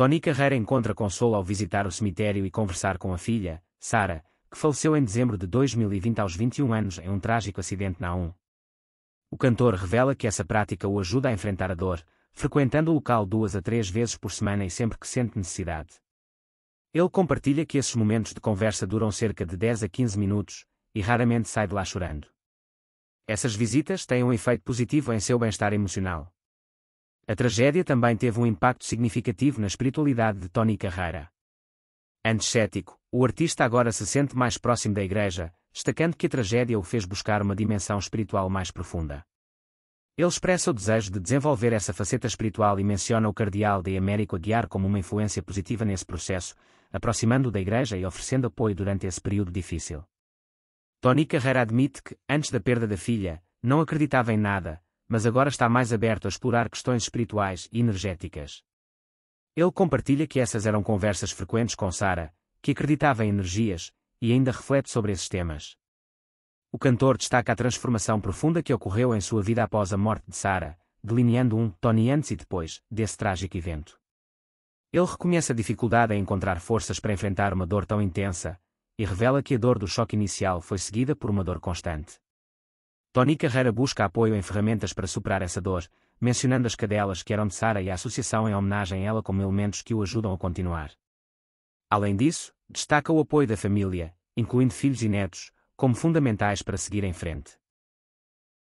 Tony Carrera encontra consolo ao visitar o cemitério e conversar com a filha, Sara, que faleceu em dezembro de 2020 aos 21 anos em um trágico acidente na 1. O cantor revela que essa prática o ajuda a enfrentar a dor, frequentando o local duas a três vezes por semana e sempre que sente necessidade. Ele compartilha que esses momentos de conversa duram cerca de 10 a 15 minutos, e raramente sai de lá chorando. Essas visitas têm um efeito positivo em seu bem-estar emocional. A tragédia também teve um impacto significativo na espiritualidade de Tony Carreira. Antes cético, o artista agora se sente mais próximo da igreja, destacando que a tragédia o fez buscar uma dimensão espiritual mais profunda. Ele expressa o desejo de desenvolver essa faceta espiritual e menciona o cardeal de Américo Aguiar como uma influência positiva nesse processo, aproximando-o da igreja e oferecendo apoio durante esse período difícil. Tony Carreira admite que, antes da perda da filha, não acreditava em nada, mas agora está mais aberto a explorar questões espirituais e energéticas. Ele compartilha que essas eram conversas frequentes com Sara, que acreditava em energias, e ainda reflete sobre esses temas. O cantor destaca a transformação profunda que ocorreu em sua vida após a morte de Sara, delineando um Tony antes e depois desse trágico evento. Ele reconhece a dificuldade em encontrar forças para enfrentar uma dor tão intensa, e revela que a dor do choque inicial foi seguida por uma dor constante. Tony Carreira busca apoio em ferramentas para superar essa dor, mencionando as cadelas que eram de Sara e a associação em homenagem a ela como elementos que o ajudam a continuar. Além disso, destaca o apoio da família, incluindo filhos e netos, como fundamentais para seguir em frente.